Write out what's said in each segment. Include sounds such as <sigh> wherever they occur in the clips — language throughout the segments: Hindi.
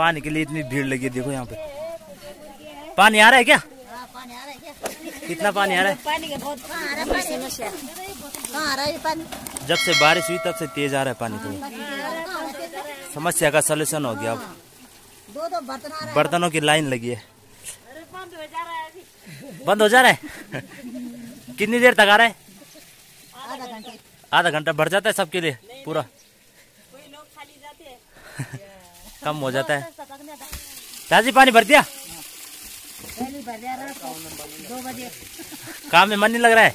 पानी के लिए इतनी भीड़ लगी है देखो यहाँ पे पानी आ रहा है क्या कितना पानी आ रहा है जब से बारिश हुई तब से तेज आ रहा है पानी समस्या का सलूशन हो गया अब बर्तनों की लाइन लगी है बंद हो जा रहा है कितनी देर तक आ रहा है आधा घंटा भर जाता है सबके लिए पूरा कम हो जाता है ताजी पानी भर दिया काम में मन नहीं लग रहा है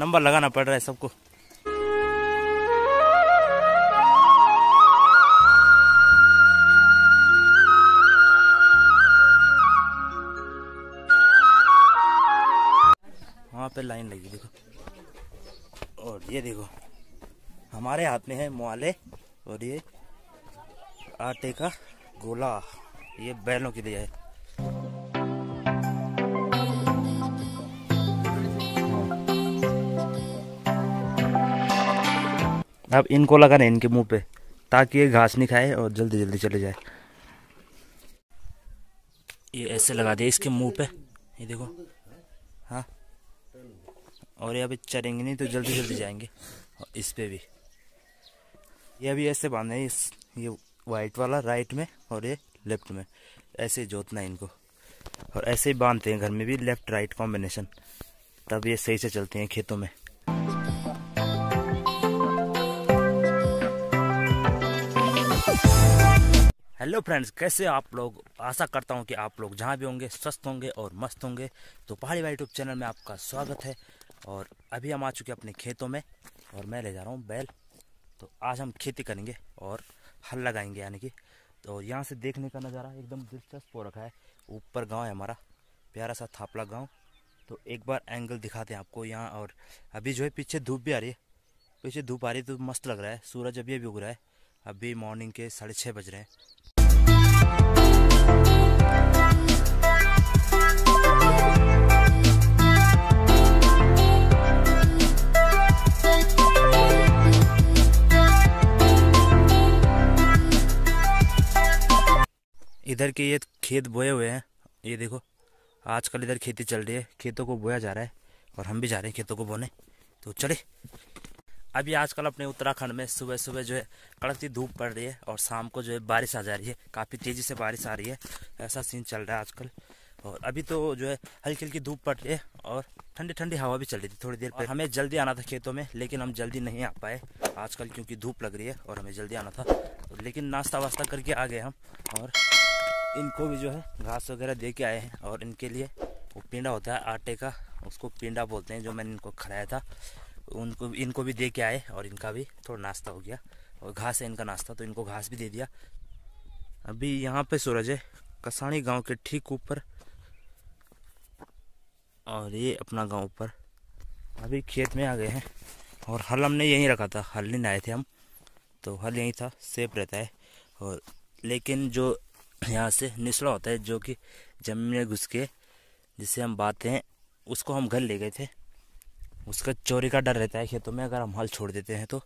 नंबर लगाना पड़ रहा है सबको वहाँ पे लाइन लगी देखो और ये देखो हमारे हाथ में है मोहाले और ये आटे का गोला ये बैलों के लिए है अब इनको लगा रहे इनके मुंह पे ताकि ये घास नहीं खाए और जल्दी जल्दी चले जाए ये ऐसे लगा दिए इसके मुंह पे ये देखो हाँ और ये अभी चरेंगे नहीं तो जल्दी जल्दी जाएंगे और इस पे भी ये अभी ऐसे बांधे इस ये वाइट वाला राइट में और ये लेफ्ट में ऐसे जोतना है इनको और ऐसे ही बांधते हैं घर में भी लेफ्ट राइट कॉम्बिनेशन तब ये सही से चलते हैं खेतों में हेलो फ्रेंड्स कैसे आप लोग आशा करता हूँ कि आप लोग जहां भी होंगे स्वस्थ होंगे और मस्त होंगे तो पहाड़ी वाई यूट्यूब चैनल में आपका स्वागत है और अभी हम आ चुके हैं अपने खेतों में और मैं ले जा रहा हूँ बैल तो आज हम खेती करेंगे और हल लगाएंगे यानी कि तो यहाँ से देखने का नज़ारा एकदम दिलचस्प हो रखा है ऊपर गांव है हमारा प्यारा सा थापला गांव तो एक बार एंगल दिखाते हैं आपको यहाँ और अभी जो है पीछे धूप भी आ रही है पीछे धूप आ रही है तो मस्त लग रहा है सूरज अभी अभी उग रहा है अभी मॉर्निंग के साढ़े छः बज रहे हैं इधर के ये खेत बोए हुए हैं ये देखो आजकल इधर खेती चल रही है खेतों को बोया जा रहा है और हम भी जा रहे हैं खेतों को बोने तो चले अभी आजकल अपने उत्तराखंड में सुबह सुबह जो है कड़कती धूप पड़ रही है और शाम को जो है बारिश आ जा रही है काफ़ी तेज़ी से बारिश आ रही है ऐसा सीन चल रहा है आजकल और अभी तो जो है हल्की हल्की धूप पड़ रही है और ठंडी ठंडी हवा भी चल रही थी थोड़ी देर पर हमें जल्दी आना था खेतों में लेकिन हम जल्दी नहीं आ पाए आजकल क्योंकि धूप लग रही है और हमें जल्दी आना था लेकिन नाश्ता वास्ता करके आ गए हम और इनको भी जो है घास वगैरह दे के आए हैं और इनके लिए वो पिंडा होता है आटे का उसको पिंडा बोलते हैं जो मैंने इनको खिलाया था उनको इनको भी दे के आए और इनका भी थोड़ा नाश्ता हो गया और घास है इनका नाश्ता तो इनको घास भी दे दिया अभी यहाँ पे सूरज है कसाणी गांव के ठीक ऊपर और ये अपना गांव ऊपर अभी खेत में आ गए हैं और हल हमने यहीं रखा था हल नहीं आए थे हम तो हल यहीं था सेफ रहता है और लेकिन जो यहाँ से निचला होता है जो कि जमीन में घुस के जिससे हम बातें हैं उसको हम घर ले गए थे उसका चोरी का डर रहता है खेतों में अगर हम हल छोड़ देते हैं तो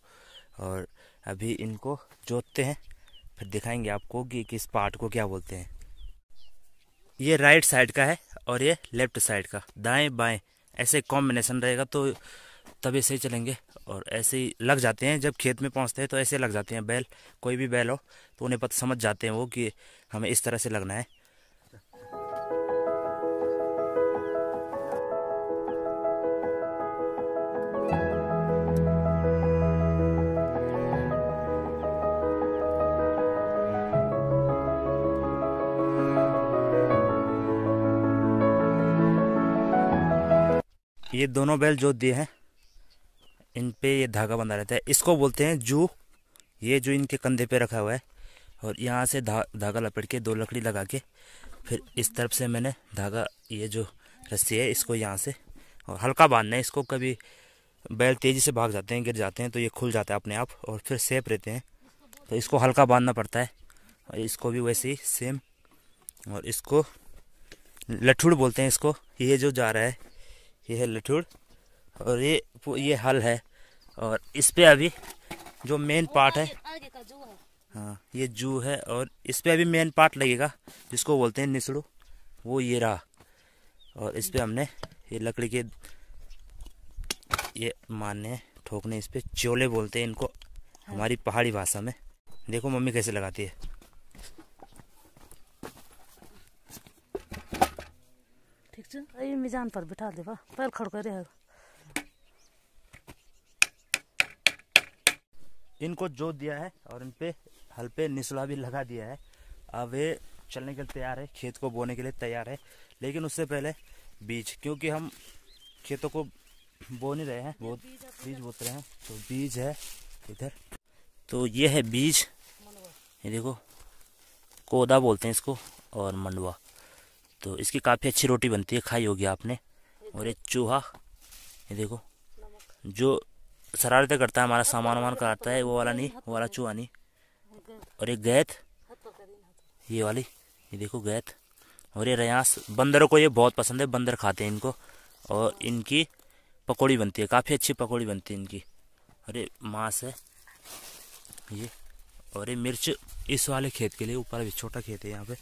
और अभी इनको जोतते हैं फिर दिखाएंगे आपको कि किस पार्ट को क्या बोलते हैं ये राइट साइड का है और ये लेफ्ट साइड का दाएं बाएं ऐसे कॉम्बिनेशन रहेगा तो तब ऐसे ही चलेंगे और ऐसे ही लग जाते हैं जब खेत में पहुंचते हैं तो ऐसे लग जाते हैं बैल कोई भी बैल हो तो उन्हें पता समझ जाते हैं वो कि हमें इस तरह से लगना है ये दोनों बैल जोत दिए हैं पे ये धागा बंधा रहता है इसको बोलते हैं जू ये जो इनके कंधे पे रखा हुआ है और यहाँ से धा धागा लपेट के दो लकड़ी लगा के फिर इस तरफ से मैंने धागा ये जो रस्सी है इसको यहाँ से और हल्का बांधना है इसको कभी बैल तेज़ी से भाग जाते हैं गिर जाते हैं तो ये खुल जाता है अपने आप और फिर सेफ रहते हैं तो इसको हल्का बांधना पड़ता है और इसको भी वैसे ही सेम और इसको लठुड़ बोलते हैं इसको ये जो जा रहा है ये है लठुड़ और ये ये हल है और इस पे अभी जो मेन पार्ट है हाँ ये जू है और इस पे अभी मेन पार्ट लगेगा जिसको बोलते हैं निसड़ू वो ये रहा और इस पे हमने ये लकड़ी के ये मारने ठोकने इस पे चोले बोलते हैं इनको हमारी पहाड़ी भाषा में देखो मम्मी कैसे लगाती है ठीक है मिजान पर बिठा दे कर खड़कर इनको जोत दिया है और इन पे हल पे निचला भी लगा दिया है अब ये चलने के लिए तैयार है खेत को बोने के लिए तैयार है लेकिन उससे पहले बीज क्योंकि हम खेतों को बो नहीं रहे हैं बहुत बीज बोत रहे हैं तो बीज है इधर तो ये है बीज ये देखो कोदा बोलते हैं इसको और मंडवा तो इसकी काफ़ी अच्छी रोटी बनती है खाई होगी आपने और ये चूहा ये देखो जो शरारतें करता है हमारा सामान वामान कराता है वो वाला नहीं वो वाला चूहा नहीं और ये गैत ये वाली ये देखो गैत और ये रयास बंदरों को ये बहुत पसंद है बंदर खाते हैं इनको और इनकी पकौड़ी बनती है काफ़ी अच्छी पकौड़ी बनती है इनकी और ये मांस है ये और ये मिर्च इस वाले खेत के लिए ऊपर भी छोटा खेत है यहाँ पे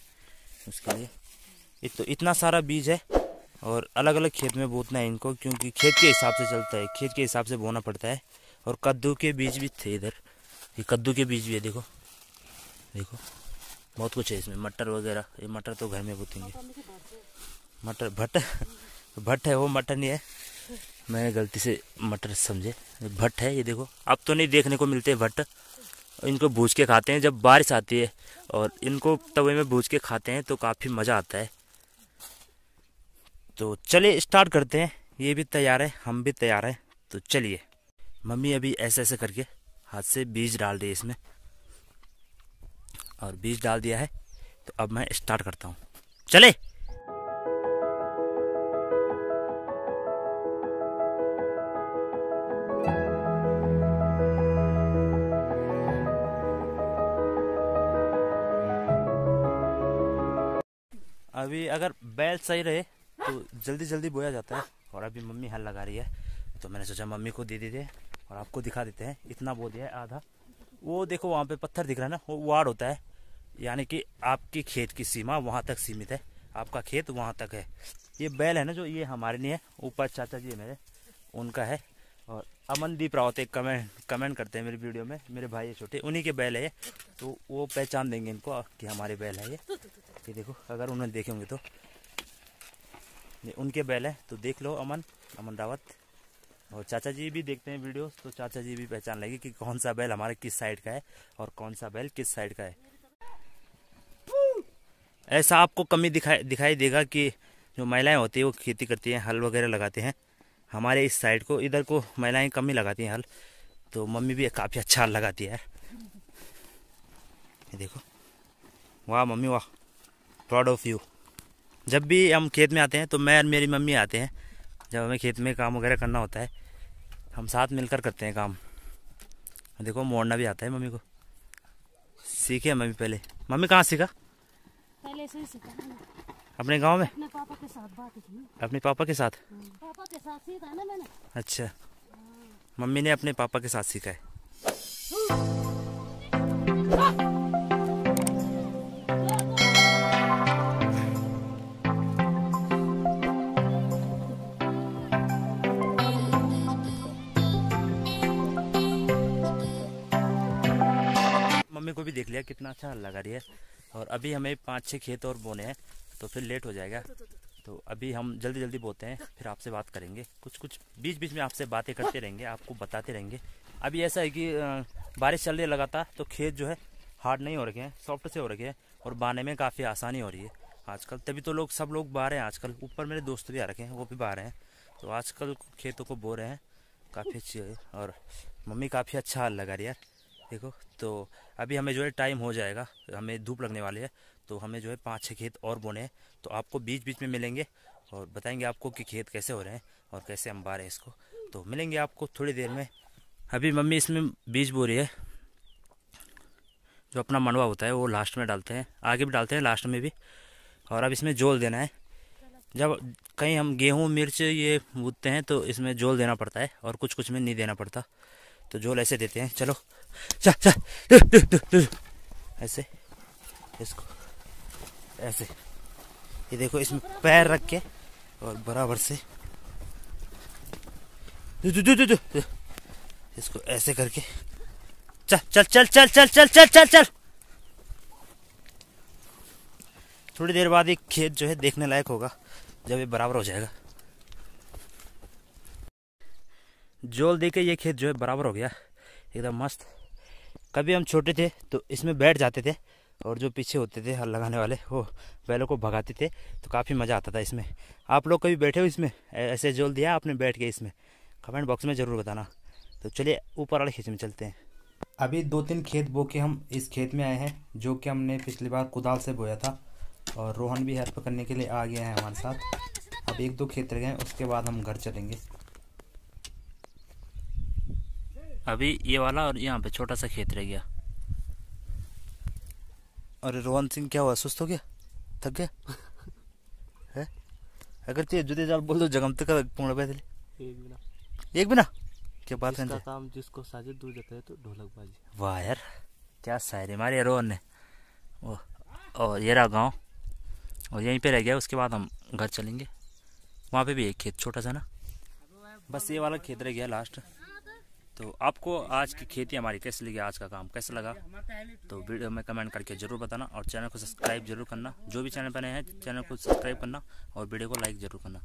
उसके लिए तो इतना सारा बीज है और अलग अलग खेत में बोतना है इनको क्योंकि खेत के हिसाब से चलता है खेत के हिसाब से बोना पड़ता है और कद्दू के बीज भी थे इधर ये कद्दू के बीज भी है देखो देखो बहुत कुछ है इसमें मटर वगैरह ये मटर तो घर में बोतेंगे मटर भट्ट <laughs> भट्ट है वो मटर नहीं है मैंने गलती से मटर समझे भट्ट है ये देखो अब तो नहीं देखने को मिलते भट्ट इनको भूज के खाते हैं जब बारिश आती है और इनको तवे में भूज के खाते हैं तो काफ़ी मज़ा आता है तो चलिए स्टार्ट करते हैं ये भी तैयार है हम भी तैयार हैं तो चलिए मम्मी अभी ऐसे ऐसे करके हाथ से बीज डाल दिए इसमें और बीज डाल दिया है तो अब मैं स्टार्ट करता हूँ चले अभी अगर बैल सही रहे तो जल्दी जल्दी बोया जाता है और अभी मम्मी हल लगा रही है तो मैंने सोचा मम्मी को दे देते और आपको दिखा देते हैं इतना बो दिया है आधा वो देखो वहाँ पे पत्थर दिख रहा है ना वो वार्ड होता है यानी कि आपके खेत की सीमा वहाँ तक सीमित है आपका खेत वहाँ तक है ये बैल है ना जो ये हमारे लिए है ऊपर चाचा जी मेरे उनका है और अमनदीप रावत एक कमेंट कमेंट करते हैं मेरे वीडियो में मेरे भाई ये छोटे उन्हीं के बैल है ये तो वो पहचान देंगे इनको कि हमारे बैल है ये ये देखो अगर उन्होंने देखे होंगे तो ये उनके बैल है तो देख लो अमन अमन रावत और चाचा जी भी देखते हैं वीडियो तो चाचा जी भी पहचान लेंगे कि कौन सा बैल हमारे किस साइड का है और कौन सा बैल किस साइड का है ऐसा आपको कमी दिखाई दिखाई देगा कि जो महिलाएं होती है वो खेती करती हैं हल वगैरह लगाते हैं हमारे इस साइड को इधर को महिलाएं कम ही लगाती हैं हल तो मम्मी भी काफ़ी अच्छा हल लगाती है ये देखो वाह मम्मी वाह प्राउड ऑफ यू जब भी हम खेत में आते हैं तो मैं और मेरी मम्मी आते हैं जब हमें खेत में काम वगैरह करना होता है हम साथ मिलकर करते हैं काम देखो मोड़ना भी आता है मम्मी को सीखे मम्मी पहले मम्मी कहाँ सीखा पहले से सीखा अपने गांव में अपने पापा के साथ बात अपने पापा के साथ हाँ। पापा के साथ सीखा ना मैंने अच्छा मम्मी ने अपने पापा के साथ सीखा है हाँ। कितना अच्छा लगा रही है और अभी हमें पाँच छः खेत और बोने हैं तो फिर लेट हो जाएगा तो अभी हम जल्दी जल्दी बोते हैं फिर आपसे बात करेंगे कुछ कुछ बीच बीच में आपसे बातें करते रहेंगे आपको बताते रहेंगे अभी ऐसा है कि बारिश चल रही है लगातार तो खेत जो है हार्ड नहीं हो रखे हैं सॉफ्ट से हो रखे हैं और बाने में काफ़ी आसानी हो रही है आजकल तभी तो लोग सब लोग रहे हैं आजकल ऊपर मेरे दोस्त भी आ रखे हैं वो भी रहे हैं तो आजकल खेतों को बो रहे हैं काफ़ी अच्छी है और मम्मी काफ़ी अच्छा हाल लगा रही है देखो तो अभी हमें जो है टाइम हो जाएगा हमें धूप लगने वाली है तो हमें जो है पाँच छः खेत और बोने हैं तो आपको बीच बीच में मिलेंगे और बताएंगे आपको कि खेत कैसे हो रहे हैं और कैसे हम बा रहे हैं इसको तो मिलेंगे आपको थोड़ी देर में अभी मम्मी इसमें बीज बो रही है जो अपना मनवा होता है वो लास्ट में डालते हैं आगे भी डालते हैं लास्ट में भी और अब इसमें जोल देना है जब कहीं हम गेहूँ मिर्च ये बूतते हैं तो इसमें जोल देना पड़ता है और कुछ कुछ में नहीं देना पड़ता तो झोल ऐसे देते हैं चलो चा चा दु, दु, दु, दु, ऐसे इसको ऐसे ये देखो इसमें पैर रख के और बराबर से दु, दु, दु, दु, दु, दु, इसको ऐसे करके चल चल चल चल चल चल चल चल चल थोड़ी देर बाद ये खेत जो है देखने लायक होगा जब ये बराबर हो जाएगा जोल दे के ये खेत जो है बराबर हो गया एकदम मस्त कभी हम छोटे थे तो इसमें बैठ जाते थे और जो पीछे होते थे हल लगाने वाले वो बैलों को भगाते थे तो काफ़ी मज़ा आता था इसमें आप लोग कभी बैठे हो इसमें ऐसे जोल दिया आपने बैठ के इसमें कमेंट बॉक्स में ज़रूर बताना तो चलिए ऊपर वाले खेत में चलते हैं अभी दो तीन खेत बो के हम इस खेत में आए हैं जो कि हमने पिछली बार कुदाल से बोया था और रोहन भी हेल्प करने के लिए आ गया है हमारे साथ अब एक दो खेत रह गए उसके बाद हम घर चलेंगे अभी ये वाला और यहाँ पे छोटा सा खेत रह गया अरे रोहन सिंह क्या हुआ सुस्त हो गया थक गया <laughs> है अगर तुझे जुदे जाल बोल दो जगम तक पूर्ण बैठे एक बिना एक बिना क्या बात है काम जिसको साजे दूर जाता है तो ढोलक बाजी वाह यार क्या शायरी मारे रोहन ने ओ, और ये रहा गाँव और यहीं पे रह गया उसके बाद हम घर चलेंगे वहाँ पे भी एक खेत छोटा सा ना बस ये वाला खेत रह गया लास्ट तो आपको आज की खेती हमारी कैसी लगी आज का काम कैसा लगा तो वीडियो में कमेंट करके जरूर बताना और चैनल को सब्सक्राइब जरूर करना जो भी चैनल पर नए हैं चैनल को सब्सक्राइब करना और वीडियो को लाइक जरूर करना